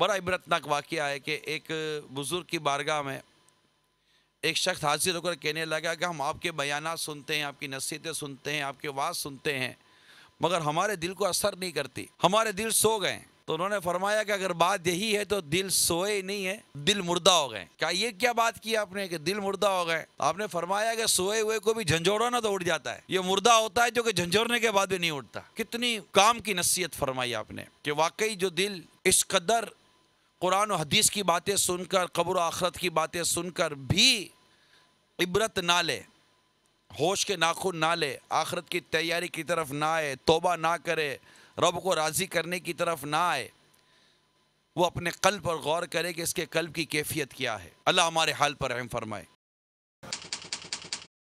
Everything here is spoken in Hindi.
बड़ा इबरतनाक वाक़ है कि एक बुज़ुर्ग की बारगाह में एक शख्स हाजिर होकर कहने लगा कि हम आपके बयान सुनते हैं आपकी नसीहतें सुनते हैं आपकी आवाज़ सुनते हैं मगर हमारे दिल को असर नहीं करती हमारे दिल सो गए तो उन्होंने फरमाया कि अगर बात यही है तो दिल सोए नहीं है दिल मुर्दा हो गए क्या ये क्या बात की आपने कि दिल मुर्दा हो गए तो आपने फरमाया कि सोए हुए को भी झंझोड़ो ना तो उठ जाता है ये मुर्दा होता है जो कि झंझोड़ने के बाद भी नहीं उठता कितनी काम की नसीहत फरमाई आपने कि वाकई जो दिल इस कदर कुरान और हदीस की बातें सुनकर कब्र आखरत की बातें सुनकर भी इबरत ना ले होश के नाखून ना ले आखरत की तैयारी की तरफ ना आए तोबा ना करे रब को राज़ी करने की तरफ ना आए वो अपने कल पर गौर करे कि इसके कल्ब की कैफियत क्या है अल्लाह हमारे हाल पर अहम फरमाए